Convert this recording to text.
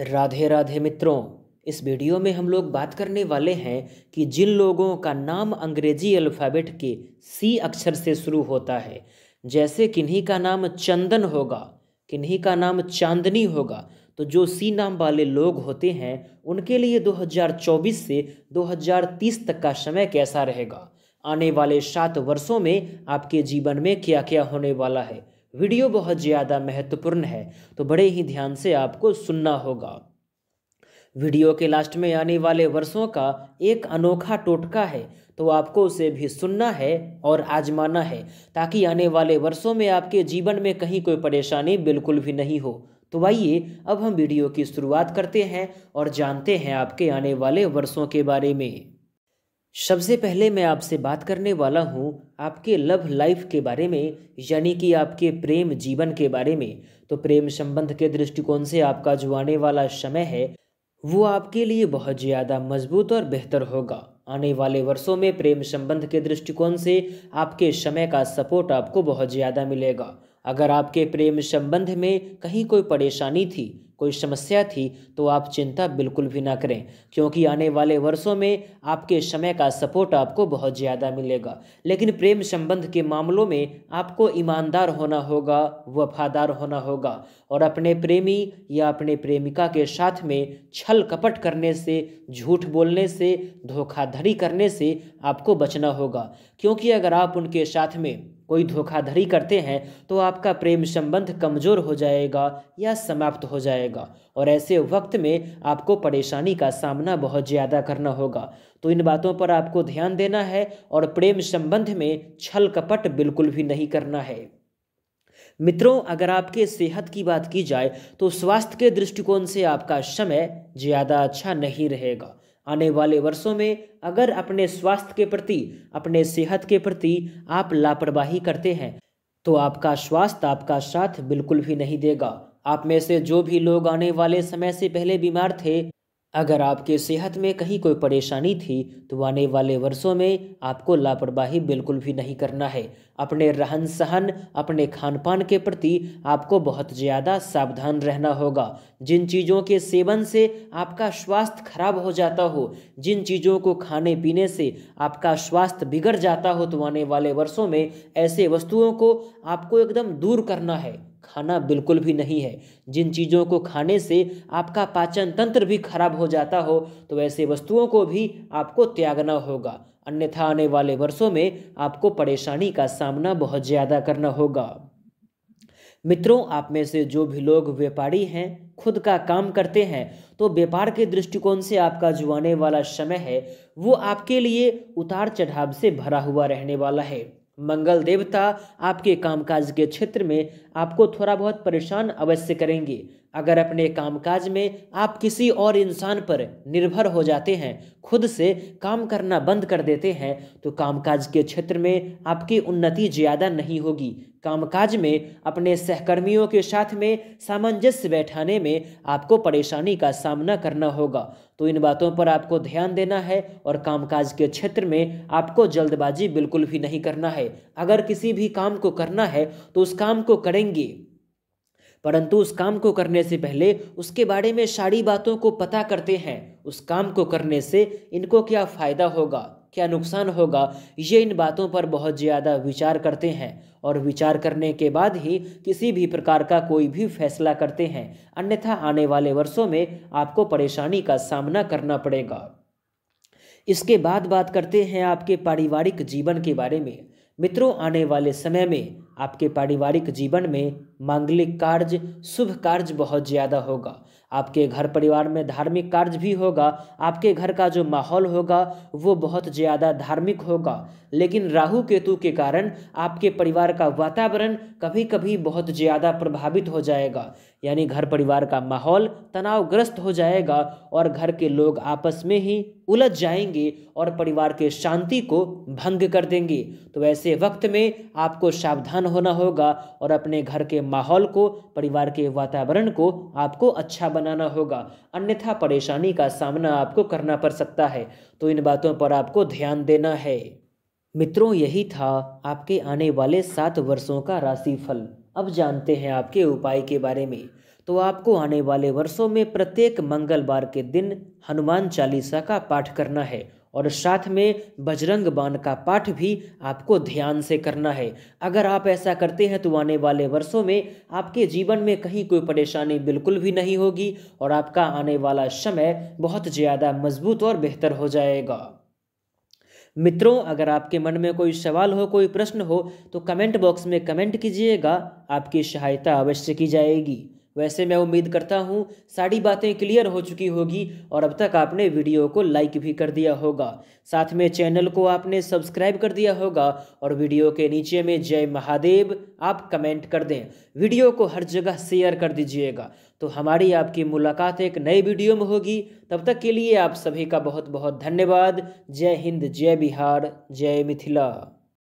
राधे राधे मित्रों इस वीडियो में हम लोग बात करने वाले हैं कि जिन लोगों का नाम अंग्रेजी अल्फ़ाबेट के सी अक्षर से शुरू होता है जैसे किन्हीं का नाम चंदन होगा किन्हीं का नाम चांदनी होगा तो जो सी नाम वाले लोग होते हैं उनके लिए 2024 से 2030 तक का समय कैसा रहेगा आने वाले सात वर्षों में आपके जीवन में क्या क्या होने वाला है वीडियो बहुत ज़्यादा महत्वपूर्ण है तो बड़े ही ध्यान से आपको सुनना होगा वीडियो के लास्ट में आने वाले वर्षों का एक अनोखा टोटका है तो आपको उसे भी सुनना है और आजमाना है ताकि आने वाले वर्षों में आपके जीवन में कहीं कोई परेशानी बिल्कुल भी नहीं हो तो आइए अब हम वीडियो की शुरुआत करते हैं और जानते हैं आपके आने वाले वर्षों के बारे में सबसे पहले मैं आपसे बात करने वाला हूँ आपके लव लाइफ के बारे में यानी कि आपके प्रेम जीवन के बारे में तो प्रेम संबंध के दृष्टिकोण से आपका जो आने वाला समय है वो आपके लिए बहुत ज़्यादा मजबूत और बेहतर होगा आने वाले वर्षों में प्रेम संबंध के दृष्टिकोण से आपके समय का सपोर्ट आपको बहुत ज़्यादा मिलेगा अगर आपके प्रेम संबंध में कहीं कोई परेशानी थी कोई समस्या थी तो आप चिंता बिल्कुल भी ना करें क्योंकि आने वाले वर्षों में आपके समय का सपोर्ट आपको बहुत ज़्यादा मिलेगा लेकिन प्रेम संबंध के मामलों में आपको ईमानदार होना होगा वफादार होना होगा और अपने प्रेमी या अपने प्रेमिका के साथ में छल कपट करने से झूठ बोलने से धोखाधड़ी करने से आपको बचना होगा क्योंकि अगर आप उनके साथ में कोई धोखाधड़ी करते हैं तो आपका प्रेम संबंध कमज़ोर हो जाएगा या समाप्त हो जाएगा जाएगा और ऐसे वक्त में आपको परेशानी का सामना बहुत ज़्यादा करना होगा तो इन बातों पर आपको ध्यान देना है और प्रेम संबंध में छल कपट बिल्कुल भी नहीं करना है मित्रों अगर आपके सेहत की बात की जाए तो स्वास्थ्य के दृष्टिकोण से आपका समय ज़्यादा अच्छा नहीं रहेगा आने वाले वर्षों में अगर अपने स्वास्थ्य के प्रति अपने सेहत के प्रति आप लापरवाही करते हैं तो आपका स्वास्थ्य आपका साथ बिल्कुल भी नहीं देगा आप में से जो भी लोग आने वाले समय से पहले बीमार थे अगर आपके सेहत में कहीं कोई परेशानी थी तो आने वाले वर्षों में आपको लापरवाही बिल्कुल भी नहीं करना है अपने रहन सहन अपने खान पान के प्रति आपको बहुत ज़्यादा सावधान रहना होगा जिन चीज़ों के सेवन से आपका स्वास्थ्य खराब हो जाता हो जिन चीज़ों को खाने पीने से आपका स्वास्थ्य बिगड़ जाता हो तो आने वाले वर्षों में ऐसे वस्तुओं को आपको एकदम दूर करना है खाना बिल्कुल भी नहीं है जिन चीज़ों को खाने से आपका पाचन तंत्र भी खराब हो जाता हो तो ऐसे वस्तुओं को भी आपको त्यागना होगा अन्यथा आने वाले वर्षों में आपको परेशानी का सामना बहुत ज़्यादा करना होगा मित्रों आप में से जो भी लोग व्यापारी हैं खुद का काम करते हैं तो व्यापार के दृष्टिकोण से आपका जो आने वाला समय है वो आपके लिए उतार चढ़ाव से भरा हुआ रहने वाला है मंगल देवता आपके कामकाज के क्षेत्र में आपको थोड़ा बहुत परेशान अवश्य करेंगे अगर अपने कामकाज में आप किसी और इंसान पर निर्भर हो जाते हैं खुद से काम करना बंद कर देते हैं तो कामकाज के क्षेत्र में आपकी उन्नति ज़्यादा नहीं होगी कामकाज में अपने सहकर्मियों के साथ में सामंजस्य बैठाने में आपको परेशानी का सामना करना होगा तो इन बातों पर आपको ध्यान देना है और कामकाज के क्षेत्र में आपको जल्दबाजी बिल्कुल भी नहीं करना है अगर किसी भी काम को करना है तो उस काम को करेंगे परंतु उस काम को करने से पहले उसके बारे में सारी बातों को पता करते हैं उस काम को करने से इनको क्या फ़ायदा होगा क्या नुकसान होगा ये इन बातों पर बहुत ज़्यादा विचार करते हैं और विचार करने के बाद ही किसी भी प्रकार का कोई भी फैसला करते हैं अन्यथा आने वाले वर्षों में आपको परेशानी का सामना करना पड़ेगा इसके बाद बात करते हैं आपके पारिवारिक जीवन के बारे में मित्रों आने वाले समय में आपके पारिवारिक जीवन में मांगलिक कार्य शुभ कार्य बहुत ज़्यादा होगा आपके घर परिवार में धार्मिक कार्य भी होगा आपके घर का जो माहौल होगा वो बहुत ज़्यादा धार्मिक होगा लेकिन राहु केतु के कारण आपके परिवार का वातावरण कभी कभी बहुत ज़्यादा प्रभावित हो जाएगा यानी घर परिवार का माहौल तनावग्रस्त हो जाएगा और घर के लोग आपस में ही उलझ जाएंगे और परिवार के शांति को भंग कर देंगे तो ऐसे वक्त में आपको सावधान ध्यान होना होगा और अपने घर के माहौल को परिवार के वातावरण को आपको अच्छा बनाना होगा अन्यथा परेशानी का सामना आपको करना पड़ सकता है तो इन बातों पर आपको ध्यान देना है मित्रों यही था आपके आने वाले सात वर्षों का राशिफल अब जानते हैं आपके उपाय के बारे में तो आपको आने वाले वर्षों में प्रत्येक मंगलवार के दिन हनुमान चालीसा का पाठ करना है और साथ में बजरंग बाण का पाठ भी आपको ध्यान से करना है अगर आप ऐसा करते हैं तो आने वाले वर्षों में आपके जीवन में कहीं कोई परेशानी बिल्कुल भी नहीं होगी और आपका आने वाला समय बहुत ज़्यादा मजबूत और बेहतर हो जाएगा मित्रों अगर आपके मन में कोई सवाल हो कोई प्रश्न हो तो कमेंट बॉक्स में कमेंट कीजिएगा आपकी सहायता अवश्य की जाएगी वैसे मैं उम्मीद करता हूँ सारी बातें क्लियर हो चुकी होगी और अब तक आपने वीडियो को लाइक भी कर दिया होगा साथ में चैनल को आपने सब्सक्राइब कर दिया होगा और वीडियो के नीचे में जय महादेव आप कमेंट कर दें वीडियो को हर जगह शेयर कर दीजिएगा तो हमारी आपकी मुलाकात एक नए वीडियो में होगी तब तक के लिए आप सभी का बहुत बहुत धन्यवाद जय हिंद जय बिहार जय मिथिला